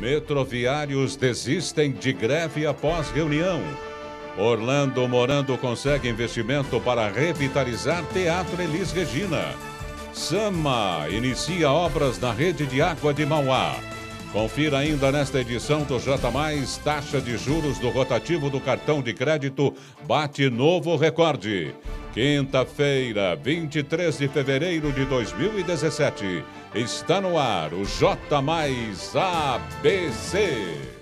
Metroviários desistem de greve após reunião. Orlando Morando consegue investimento para revitalizar Teatro Elis Regina. Sama inicia obras na rede de água de Mauá. Confira ainda nesta edição do J Mais, taxa de juros do rotativo do cartão de crédito bate novo recorde. Quinta-feira, 23 de fevereiro de 2017. Está no ar o J Mais ABC.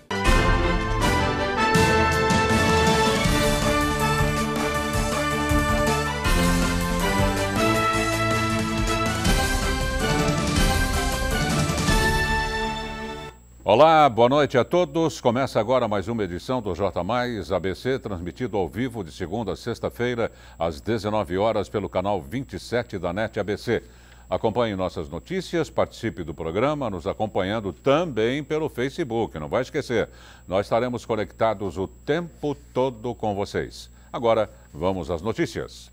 Olá, boa noite a todos. Começa agora mais uma edição do J Mais ABC, transmitido ao vivo de segunda a sexta-feira, às 19 horas, pelo canal 27 da NET ABC. Acompanhe nossas notícias, participe do programa, nos acompanhando também pelo Facebook. Não vai esquecer, nós estaremos conectados o tempo todo com vocês. Agora, vamos às notícias.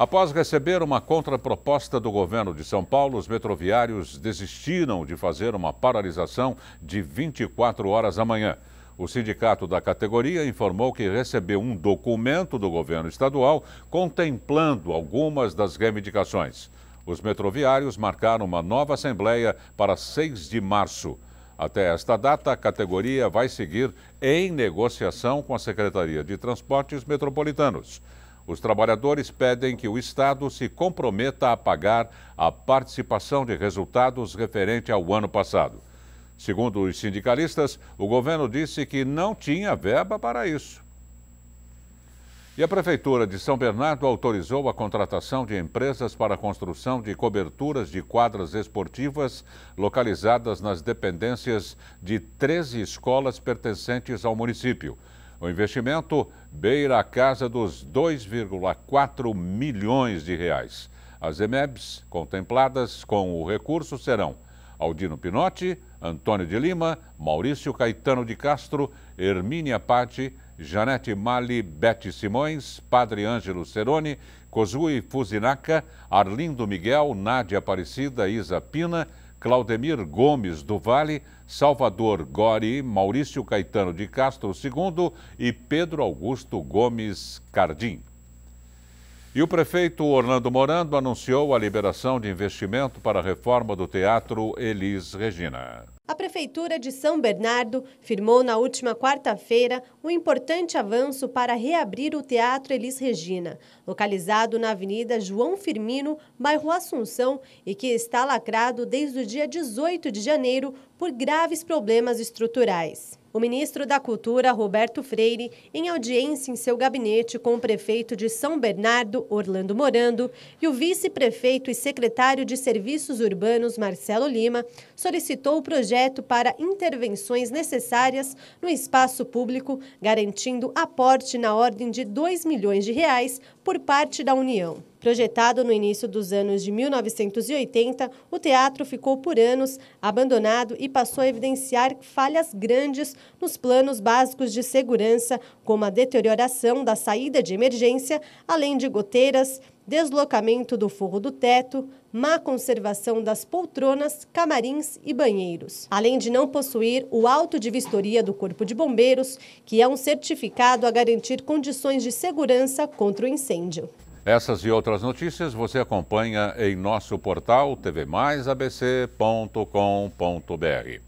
Após receber uma contraproposta do governo de São Paulo, os metroviários desistiram de fazer uma paralisação de 24 horas amanhã. O sindicato da categoria informou que recebeu um documento do governo estadual contemplando algumas das reivindicações. Os metroviários marcaram uma nova assembleia para 6 de março. Até esta data, a categoria vai seguir em negociação com a Secretaria de Transportes Metropolitanos. Os trabalhadores pedem que o Estado se comprometa a pagar a participação de resultados referente ao ano passado. Segundo os sindicalistas, o governo disse que não tinha verba para isso. E a Prefeitura de São Bernardo autorizou a contratação de empresas para a construção de coberturas de quadras esportivas localizadas nas dependências de 13 escolas pertencentes ao município. O investimento beira a casa dos 2,4 milhões de reais. As EMEBs contempladas com o recurso serão Aldino Pinotti, Antônio de Lima, Maurício Caetano de Castro, Hermínia Patti, Janete Mali, Bete Simões, Padre Ângelo Ceroni, Kozui Fuzinaca, Arlindo Miguel, Nádia Aparecida, Isa Pina, Claudemir Gomes do Vale, Salvador Gori, Maurício Caetano de Castro II e Pedro Augusto Gomes Cardim. E o prefeito Orlando Morando anunciou a liberação de investimento para a reforma do Teatro Elis Regina. A Prefeitura de São Bernardo firmou na última quarta-feira um importante avanço para reabrir o Teatro Elis Regina, localizado na Avenida João Firmino, bairro Assunção, e que está lacrado desde o dia 18 de janeiro por graves problemas estruturais. O ministro da Cultura, Roberto Freire, em audiência em seu gabinete com o prefeito de São Bernardo, Orlando Morando, e o vice-prefeito e secretário de Serviços Urbanos, Marcelo Lima, solicitou o projeto para intervenções necessárias no espaço público, garantindo aporte na ordem de 2 milhões de reais por parte da União. Projetado no início dos anos de 1980, o teatro ficou por anos abandonado e passou a evidenciar falhas grandes nos planos básicos de segurança, como a deterioração da saída de emergência, além de goteiras, deslocamento do forro do teto, má conservação das poltronas, camarins e banheiros. Além de não possuir o auto de vistoria do Corpo de Bombeiros, que é um certificado a garantir condições de segurança contra o incêndio. Essas e outras notícias você acompanha em nosso portal tvmaisabc.com.br.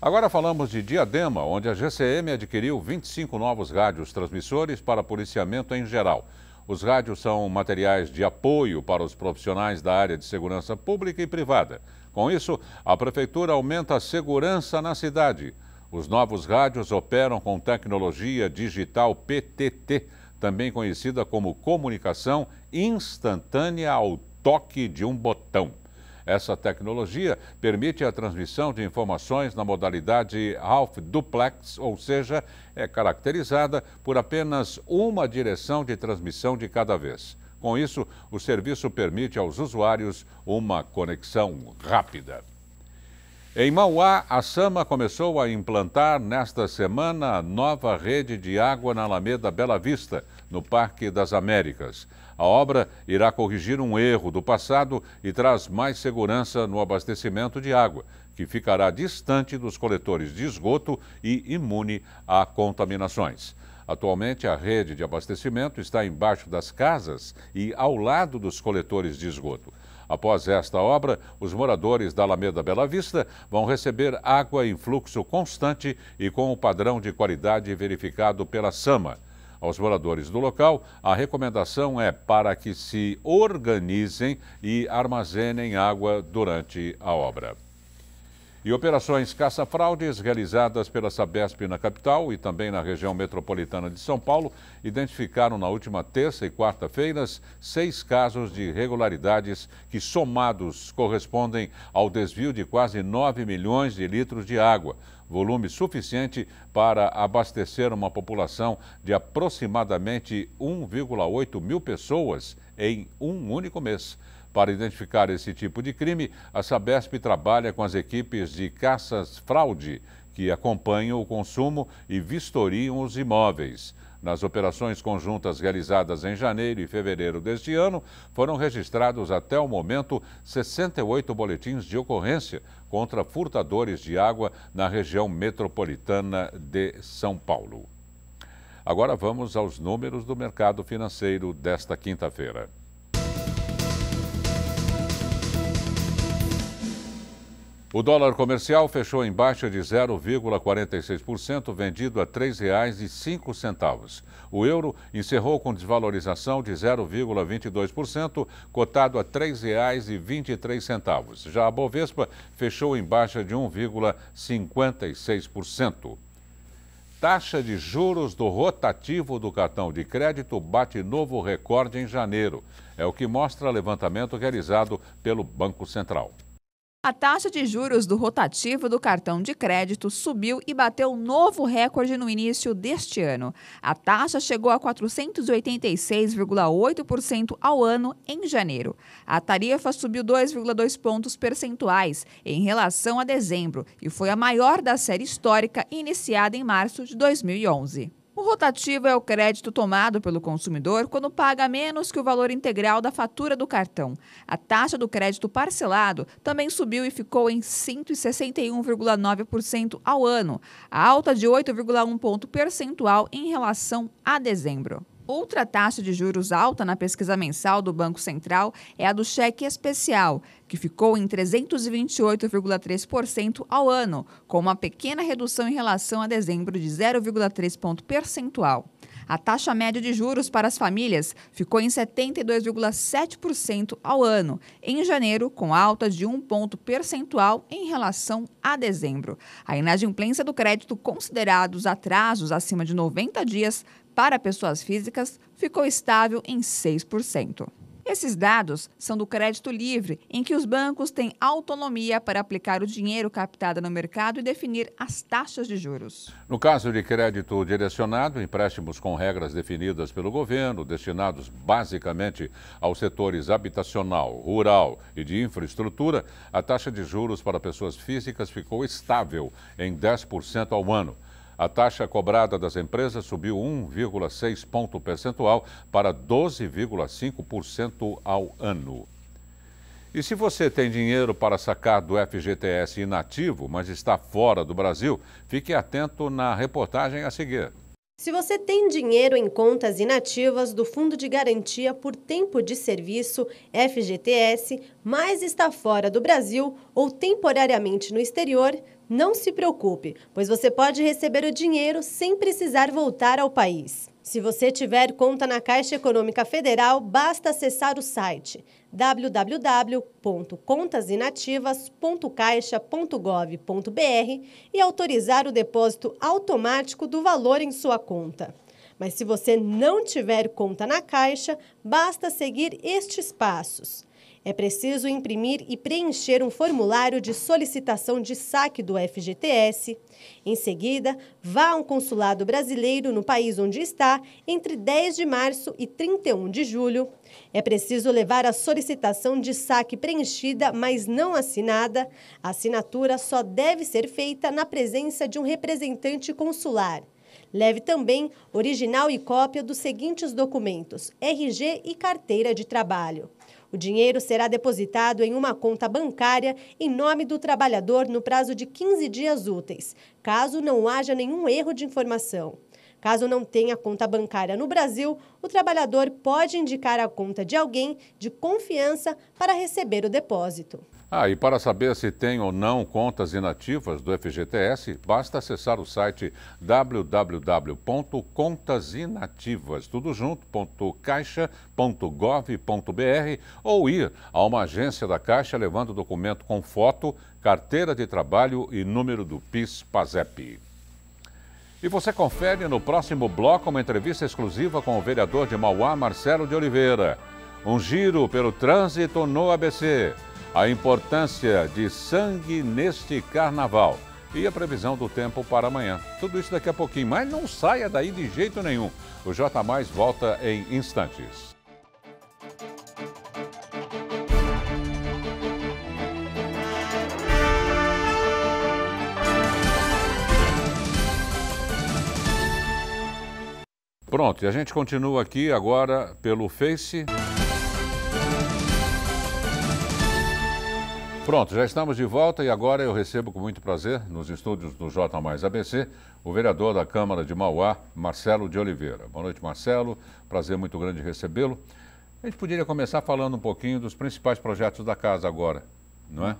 Agora falamos de Diadema, onde a GCM adquiriu 25 novos rádios transmissores para policiamento em geral. Os rádios são materiais de apoio para os profissionais da área de segurança pública e privada. Com isso, a Prefeitura aumenta a segurança na cidade. Os novos rádios operam com tecnologia digital PTT também conhecida como comunicação instantânea ao toque de um botão. Essa tecnologia permite a transmissão de informações na modalidade half duplex, ou seja, é caracterizada por apenas uma direção de transmissão de cada vez. Com isso, o serviço permite aos usuários uma conexão rápida. Em Mauá, a Sama começou a implantar nesta semana a nova rede de água na Alameda Bela Vista, no Parque das Américas. A obra irá corrigir um erro do passado e traz mais segurança no abastecimento de água, que ficará distante dos coletores de esgoto e imune a contaminações. Atualmente, a rede de abastecimento está embaixo das casas e ao lado dos coletores de esgoto. Após esta obra, os moradores da Alameda Bela Vista vão receber água em fluxo constante e com o padrão de qualidade verificado pela SAMA. Aos moradores do local, a recomendação é para que se organizem e armazenem água durante a obra. E operações caça-fraudes realizadas pela Sabesp na capital e também na região metropolitana de São Paulo identificaram na última terça e quarta-feiras seis casos de irregularidades que, somados, correspondem ao desvio de quase 9 milhões de litros de água, volume suficiente para abastecer uma população de aproximadamente 1,8 mil pessoas em um único mês. Para identificar esse tipo de crime, a Sabesp trabalha com as equipes de caças-fraude, que acompanham o consumo e vistoriam os imóveis. Nas operações conjuntas realizadas em janeiro e fevereiro deste ano, foram registrados até o momento 68 boletins de ocorrência contra furtadores de água na região metropolitana de São Paulo. Agora vamos aos números do mercado financeiro desta quinta-feira. O dólar comercial fechou em baixa de 0,46%, vendido a R$ 3,05. O euro encerrou com desvalorização de 0,22%, cotado a R$ 3,23. Já a Bovespa fechou em baixa de 1,56%. Taxa de juros do rotativo do cartão de crédito bate novo recorde em janeiro. É o que mostra levantamento realizado pelo Banco Central. A taxa de juros do rotativo do cartão de crédito subiu e bateu novo recorde no início deste ano. A taxa chegou a 486,8% ao ano em janeiro. A tarifa subiu 2,2 pontos percentuais em relação a dezembro e foi a maior da série histórica iniciada em março de 2011. O rotativo é o crédito tomado pelo consumidor quando paga menos que o valor integral da fatura do cartão. A taxa do crédito parcelado também subiu e ficou em 161,9% ao ano, a alta de 8,1 ponto percentual em relação a dezembro. Outra taxa de juros alta na pesquisa mensal do Banco Central é a do cheque especial, que ficou em 328,3% ao ano, com uma pequena redução em relação a dezembro de 0,3 ponto percentual. A taxa média de juros para as famílias ficou em 72,7% ao ano, em janeiro, com alta de 1 ponto percentual em relação a dezembro. A inadimplência do crédito, considerados atrasos acima de 90 dias, para pessoas físicas ficou estável em 6%. Esses dados são do crédito livre, em que os bancos têm autonomia para aplicar o dinheiro captado no mercado e definir as taxas de juros. No caso de crédito direcionado, empréstimos com regras definidas pelo governo, destinados basicamente aos setores habitacional, rural e de infraestrutura, a taxa de juros para pessoas físicas ficou estável em 10% ao ano. A taxa cobrada das empresas subiu 1,6 ponto percentual para 12,5% ao ano. E se você tem dinheiro para sacar do FGTS inativo, mas está fora do Brasil, fique atento na reportagem a seguir. Se você tem dinheiro em contas inativas do Fundo de Garantia por Tempo de Serviço, FGTS, mas está fora do Brasil ou temporariamente no exterior, não se preocupe, pois você pode receber o dinheiro sem precisar voltar ao país. Se você tiver conta na Caixa Econômica Federal, basta acessar o site www.contasinativas.caixa.gov.br e autorizar o depósito automático do valor em sua conta. Mas se você não tiver conta na Caixa, basta seguir estes passos é preciso imprimir e preencher um formulário de solicitação de saque do FGTS. Em seguida, vá a um consulado brasileiro no país onde está entre 10 de março e 31 de julho. É preciso levar a solicitação de saque preenchida, mas não assinada. A assinatura só deve ser feita na presença de um representante consular. Leve também original e cópia dos seguintes documentos: RG e carteira de trabalho. O dinheiro será depositado em uma conta bancária em nome do trabalhador no prazo de 15 dias úteis, caso não haja nenhum erro de informação. Caso não tenha conta bancária no Brasil, o trabalhador pode indicar a conta de alguém de confiança para receber o depósito. Ah, e para saber se tem ou não contas inativas do FGTS, basta acessar o site www.contasinativas.caixa.gov.br ou ir a uma agência da Caixa levando o documento com foto, carteira de trabalho e número do PIS-PASEP. E você confere no próximo bloco uma entrevista exclusiva com o vereador de Mauá, Marcelo de Oliveira. Um giro pelo trânsito no ABC. A importância de sangue neste carnaval. E a previsão do tempo para amanhã. Tudo isso daqui a pouquinho, mas não saia daí de jeito nenhum. O J Mais volta em instantes. Pronto, e a gente continua aqui agora pelo Face. Pronto, já estamos de volta e agora eu recebo com muito prazer, nos estúdios do J Mais ABC, o vereador da Câmara de Mauá, Marcelo de Oliveira. Boa noite, Marcelo. Prazer muito grande recebê-lo. A gente poderia começar falando um pouquinho dos principais projetos da casa agora, não é?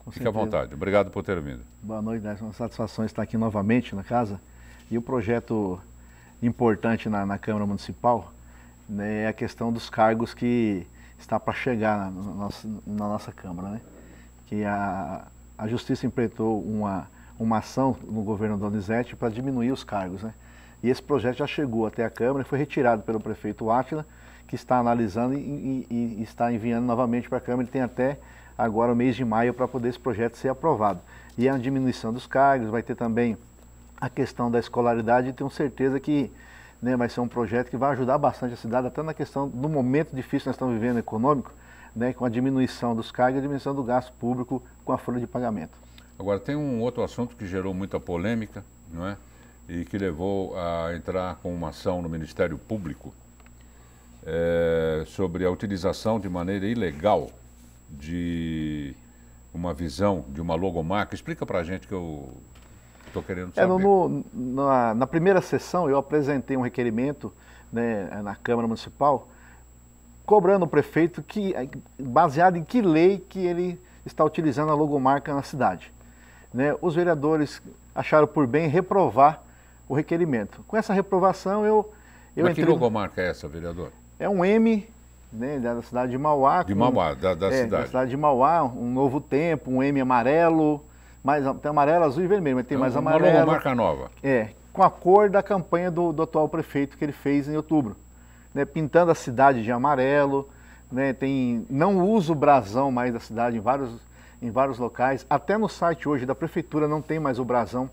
Com Fique certeza. à vontade. Obrigado por ter vindo. Boa noite, é uma satisfação estar aqui novamente na casa. E o projeto importante na, na Câmara Municipal né, é a questão dos cargos que está para chegar na, na, nossa, na, nossa, Câmara. Né? Que a, a Justiça empreitou uma, uma ação no governo Donizete para diminuir os cargos. Né? E esse projeto já chegou até a Câmara e foi retirado pelo prefeito Átila, que está analisando e, e, e está enviando novamente para a Câmara. Ele tem até agora o mês de maio para poder esse projeto ser aprovado. E é a diminuição dos cargos, vai ter também a questão da escolaridade, tenho certeza que né, vai ser um projeto que vai ajudar bastante a cidade, até na questão do momento difícil que nós estamos vivendo econômico, né, com a diminuição dos cargos e a diminuição do gasto público com a folha de pagamento. Agora, tem um outro assunto que gerou muita polêmica, não é? E que levou a entrar com uma ação no Ministério Público é, sobre a utilização de maneira ilegal de uma visão, de uma logomarca. Explica para a gente que eu Estou querendo é, saber. É, no, na, na, primeira sessão, eu apresentei um requerimento né, na Câmara Municipal, cobrando o prefeito, que, eh, baseado em que lei que ele está utilizando a logomarca na cidade. Né, os vereadores acharam por bem reprovar o requerimento. Com essa reprovação, eu. eu Mas entrei... que logomarca é essa, vereador? É um M né, da cidade de Mauá. De Mauá, com, da, da é, cidade. Da cidade de Mauá, um novo tempo, um M amarelo, mais, tem amarelo, azul e vermelho, mas tem então, mais uma amarelo. Uma marca nova. É, com a cor da campanha do, do atual prefeito que ele fez em outubro. Né, pintando a cidade de amarelo, né, tem, não usa o brasão mais da cidade em vários, em vários locais. Até no site hoje da prefeitura não tem mais o brasão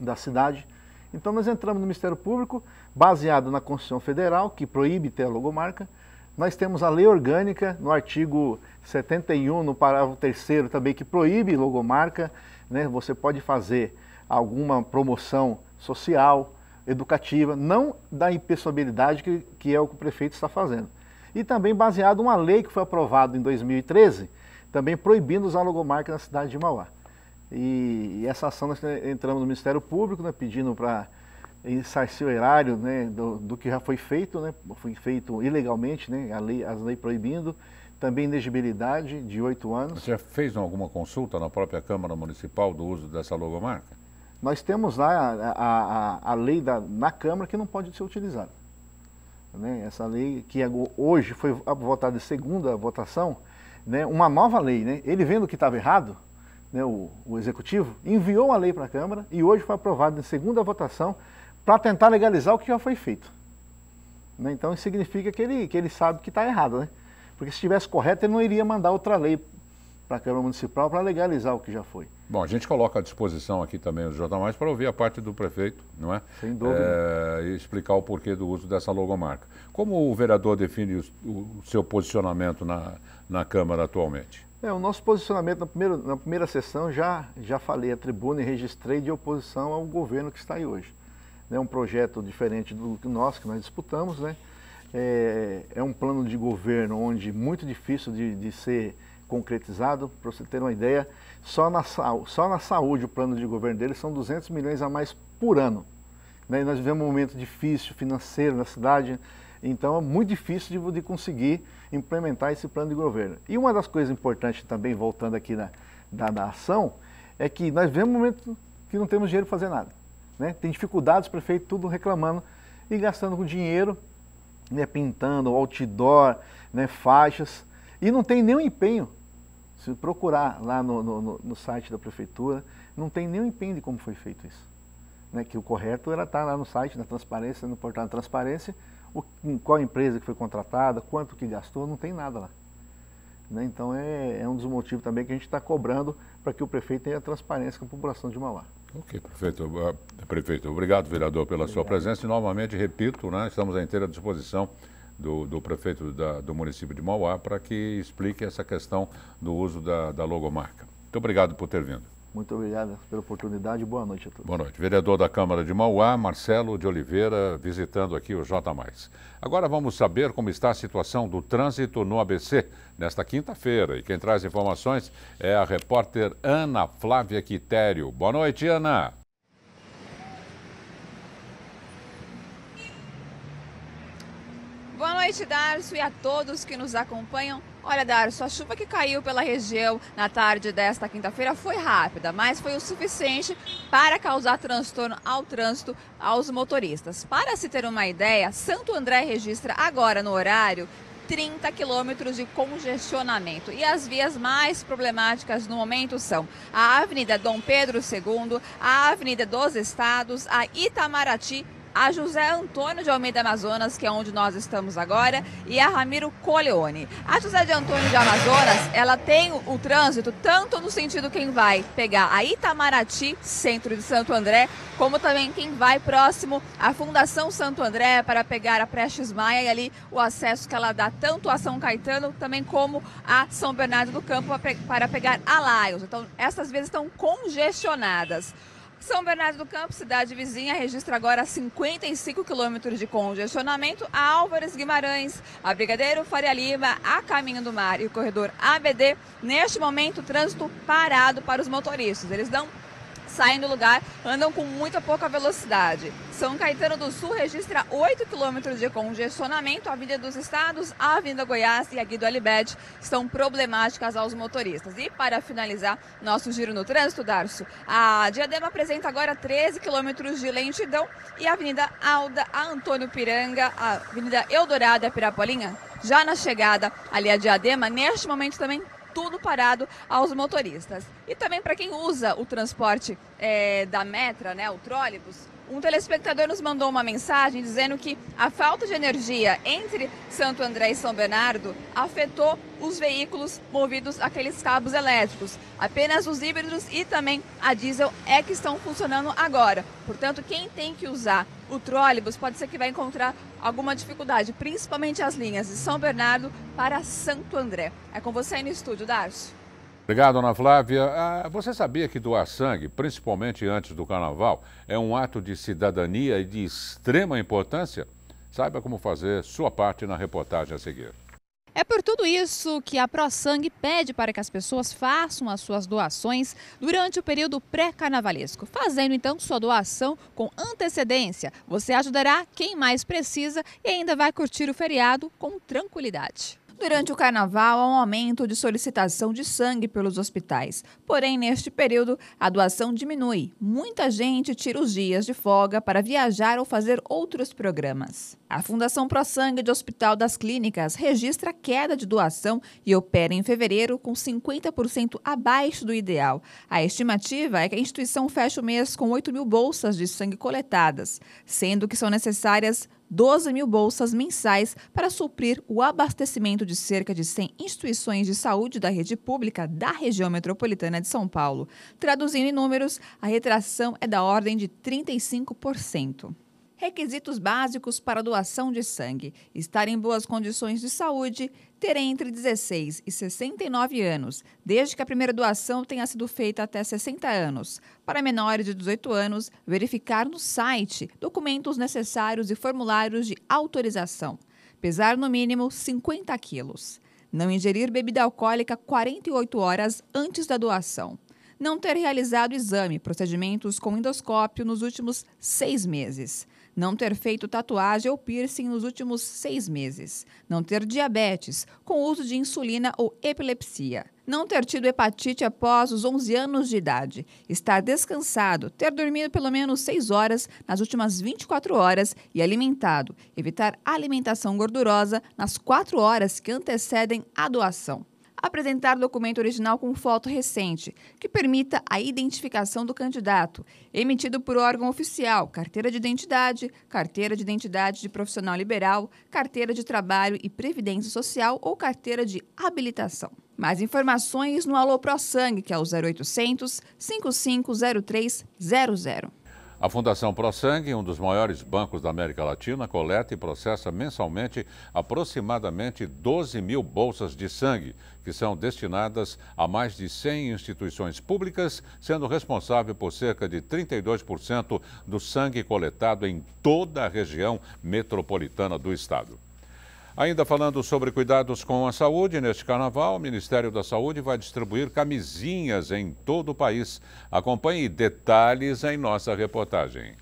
da cidade. Então nós entramos no Ministério Público, baseado na Constituição Federal, que proíbe ter a logomarca, nós temos a lei orgânica, no artigo 71, no parágrafo 3 também, que proíbe logomarca. Né? Você pode fazer alguma promoção social, educativa, não da impessoabilidade que, que é o que o prefeito está fazendo. E também baseado em uma lei que foi aprovada em 2013, também proibindo usar logomarca na cidade de Mauá. E, e essa ação nós entramos no Ministério Público, né, pedindo para ensarcir o erário né, do, do, que já foi feito, né, foi feito ilegalmente, né, a lei, as leis proibindo, também elegibilidade de oito anos. Você já fez alguma consulta na própria Câmara Municipal do uso dessa logomarca? Nós temos lá a, a, a lei da, na Câmara que não pode ser utilizada. Né? Essa lei que é hoje foi votada em segunda votação, né, uma nova lei. Né? Ele vendo que estava errado, né, o, o Executivo, enviou a lei para a Câmara e hoje foi aprovada em segunda votação para tentar legalizar o que já foi feito. Né? Então isso significa que ele, que ele sabe que está errado, né? Porque se estivesse correto, ele não iria mandar outra lei para a Câmara Municipal para legalizar o que já foi. Bom, a gente coloca à disposição aqui também os Jornal Mais para ouvir a parte do prefeito, não é? Sem dúvida. É, e explicar o porquê do uso dessa logomarca. Como o vereador define o, o seu posicionamento na, na Câmara atualmente? É, o nosso posicionamento na primeira, na primeira sessão já, já falei a tribuna e registrei de oposição ao governo que está aí hoje né, um projeto diferente do que nós, que nós disputamos. Né? É, é, um plano de governo onde é muito difícil de, de ser concretizado, para você ter uma ideia, só na, só na saúde o plano de governo deles são 200 milhões a mais por ano. Né? E nós vivemos um momento difícil financeiro na cidade, então é muito difícil de, de, conseguir implementar esse plano de governo. E uma das coisas importantes também, voltando aqui na, da, da ação, é que nós vemos um momento que não temos dinheiro para fazer nada. Né? Tem dificuldades, o prefeito tudo reclamando e gastando com dinheiro, né? pintando outdoor, né? faixas, e não tem nenhum empenho. Se procurar lá no, no, no site da prefeitura, não tem nenhum empenho de como foi feito isso. Né? Que o correto era estar tá lá no site, na transparência, no portal da transparência, o, qual empresa que foi contratada, quanto que gastou, não tem nada lá. Né? Então é, é um dos motivos também que a gente está cobrando para que o prefeito tenha transparência com a população de Mauá. Ok, prefeito. Ah, prefeito, obrigado, vereador, pela obrigado. sua presença. E novamente, repito, né, estamos à inteira disposição do, do prefeito da, do município de Mauá para que explique essa questão do uso da, da logomarca. Muito obrigado por ter vindo. Muito obrigado pela oportunidade. Boa noite a todos. Boa noite. Vereador da Câmara de Mauá, Marcelo de Oliveira, visitando aqui o J. Mais. Agora vamos saber como está a situação do trânsito no ABC nesta quinta-feira. E quem traz informações é a repórter Ana Flávia Quitério. Boa noite, Ana. noite, Darcio, e a todos que nos acompanham. Olha, Darcio, a chuva que caiu pela região na tarde desta quinta-feira foi rápida, mas foi o suficiente para causar transtorno ao trânsito aos motoristas. Para se ter uma ideia, Santo André registra agora no horário 30 quilômetros de congestionamento. E as vias mais problemáticas no momento são a Avenida Dom Pedro II, a Avenida dos Estados, a Itamaraty a José Antônio de Almeida Amazonas, que é onde nós estamos agora, e a Ramiro Coleone. A José de Antônio de Amazonas, ela tem o trânsito tanto no sentido quem vai pegar a Itamaraty, centro de Santo André, como também quem vai próximo à Fundação Santo André para pegar a Prestes Maia e ali o acesso que ela dá tanto a São Caetano, também como a São Bernardo do Campo para pegar a Laios. Então, essas vezes estão congestionadas. São Bernardo do Campo, cidade vizinha, registra agora 55 quilômetros de congestionamento a Álvares Guimarães, a Brigadeiro Faria Lima, a Caminho do Mar e o corredor ABD. Neste momento, trânsito parado para os motoristas. Eles dão saem do lugar, andam com muito pouca velocidade. São Caetano do Sul registra 8 quilômetros de congestionamento. A Avenida dos Estados, a Avenida Goiás e a Guido Alibete estão problemáticas aos motoristas. E para finalizar nosso giro no trânsito, Darcio, a Diadema apresenta agora 13 quilômetros de lentidão e a Avenida Alda, a Antônio Piranga, a Avenida Eldorado e a Pirapolinha já na chegada ali a Diadema, neste momento também tudo parado aos motoristas. E também para quem usa o transporte é, da metra, né, o trólebus, um telespectador nos mandou uma mensagem dizendo que a falta de energia entre Santo André e São Bernardo afetou os veículos movidos aqueles cabos elétricos. Apenas os híbridos e também a diesel é que estão funcionando agora. Portanto, quem tem que usar o trólebus pode ser que vai encontrar alguma dificuldade, principalmente as linhas de São Bernardo para Santo André. É com você aí no estúdio, Darcio. Obrigado, Ana Flávia. Ah, você sabia que doar sangue, principalmente antes do carnaval, é um ato de cidadania e de extrema importância? Saiba como fazer sua parte na reportagem a seguir. É por tudo isso que a ProSangue pede para que as pessoas façam as suas doações durante o período pré-carnavalesco. Fazendo então sua doação com antecedência, você ajudará quem mais precisa e ainda vai curtir o feriado com tranquilidade. Durante o carnaval, há um aumento de solicitação de sangue pelos hospitais. Porém, neste período, a doação diminui. Muita gente tira os dias de folga para viajar ou fazer outros programas. A Fundação Pro Sangue de Hospital das Clínicas registra queda de doação e opera em fevereiro com 50% abaixo do ideal. A estimativa é que a instituição feche o mês com 8 mil bolsas de sangue coletadas, sendo que são necessárias 12 mil bolsas mensais para suprir o abastecimento de cerca de 100 instituições de saúde da rede pública da região metropolitana de São Paulo. Traduzindo em números, a retração é da ordem de 35%. Requisitos básicos para doação de sangue: estar em boas condições de saúde, ter entre 16 e 69 anos, desde que a primeira doação tenha sido feita até 60 anos. Para menores de 18 anos, verificar no site documentos necessários e formulários de autorização. Pesar no mínimo 50 quilos. Não ingerir bebida alcoólica 48 horas antes da doação não ter realizado exame, procedimentos com endoscópio nos últimos seis meses não ter feito tatuagem ou piercing nos últimos seis meses, não ter diabetes, com uso de insulina ou epilepsia, não ter tido hepatite após os 11 anos de idade, estar descansado, ter dormido pelo menos seis horas nas últimas 24 horas e alimentado, evitar alimentação gordurosa nas 4 horas que antecedem a doação apresentar documento original com foto recente, que permita a identificação do candidato, emitido por órgão oficial, carteira de identidade, carteira de identidade de profissional liberal, carteira de trabalho e previdência social ou carteira de habilitação. Mais informações no Alô Pro Sangue, que é o 0800 550300. A Fundação ProSangue, um dos maiores bancos da América Latina, coleta e processa mensalmente aproximadamente 12 mil bolsas de sangue, que são destinadas a mais de 100 instituições públicas, sendo responsável por cerca de 32% do sangue coletado em toda a região metropolitana do estado. Ainda falando sobre cuidados com a saúde, neste carnaval, o Ministério da Saúde vai distribuir camisinhas em todo o país. Acompanhe detalhes em nossa reportagem.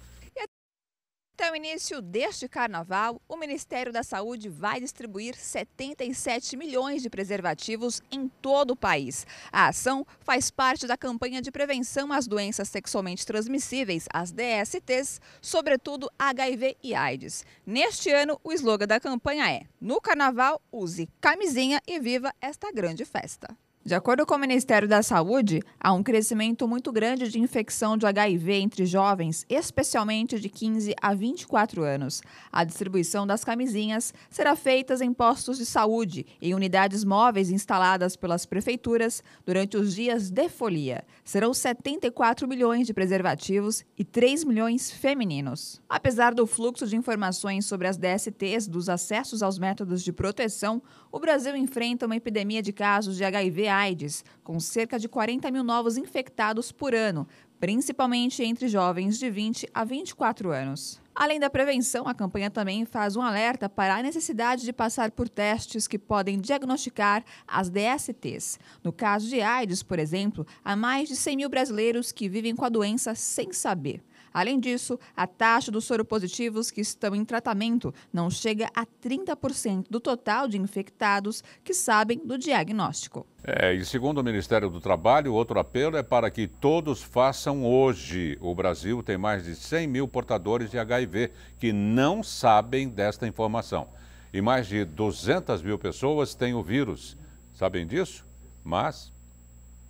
Até o início deste carnaval, o Ministério da Saúde vai distribuir 77 milhões de preservativos em todo o país. A ação faz parte da campanha de prevenção às doenças sexualmente transmissíveis, as DSTs, sobretudo HIV e AIDS. Neste ano, o slogan da campanha é: No carnaval, use camisinha e viva esta grande festa. De acordo com o Ministério da Saúde, há um crescimento muito grande de infecção de HIV entre jovens, especialmente de 15 a 24 anos. A distribuição das camisinhas será feita em postos de saúde, em unidades móveis instaladas pelas prefeituras durante os dias de folia. Serão 74 milhões de preservativos e 3 milhões femininos. Apesar do fluxo de informações sobre as DSTs dos acessos aos métodos de proteção, o Brasil enfrenta uma epidemia de casos de HIV-AIDS, com cerca de 40 mil novos infectados por ano, principalmente entre jovens de 20 a 24 anos. Além da prevenção, a campanha também faz um alerta para a necessidade de passar por testes que podem diagnosticar as DSTs. No caso de AIDS, por exemplo, há mais de 100 mil brasileiros que vivem com a doença sem saber. Além disso, a taxa dos soropositivos que estão em tratamento não chega a 30% do total de infectados que sabem do diagnóstico. É, e segundo o Ministério do Trabalho, outro apelo é para que todos façam hoje. O Brasil tem mais de 100 mil portadores de HIV que não sabem desta informação. E mais de 200 mil pessoas têm o vírus. Sabem disso? Mas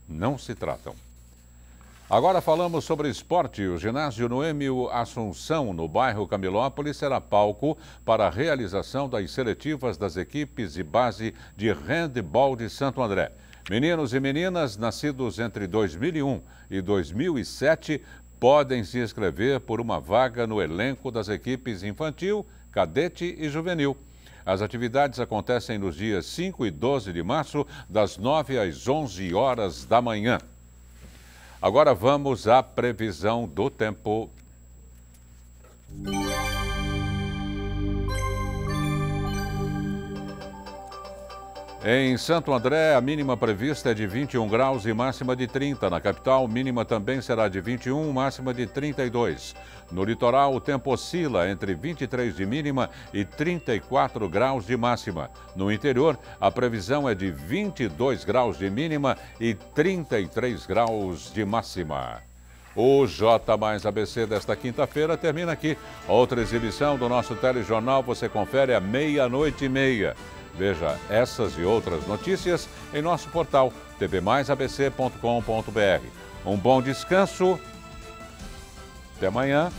não se tratam. Agora falamos sobre esporte. O ginásio Noêmio Assunção, no bairro Camilópolis, será palco para a realização das seletivas das equipes e base de handball de Santo André. Meninos e meninas nascidos entre 2001 e 2007 podem se inscrever por uma vaga no elenco das equipes infantil, cadete e juvenil. As atividades acontecem nos dias 5 e 12 de março, das 9 às 11 horas da manhã. Agora vamos à previsão do tempo. Em Santo André, a mínima prevista é de 21 graus e máxima de 30. Na capital, mínima também será de 21, máxima de 32. No litoral, o tempo oscila entre 23 de mínima e 34 graus de máxima. No interior, a previsão é de 22 graus de mínima e 33 graus de máxima. O J mais ABC desta quinta-feira termina aqui. Outra exibição do nosso telejornal você confere à meia-noite e meia. Veja essas e outras notícias em nosso portal tbmaisabc.com.br. Um bom descanso. Até amanhã.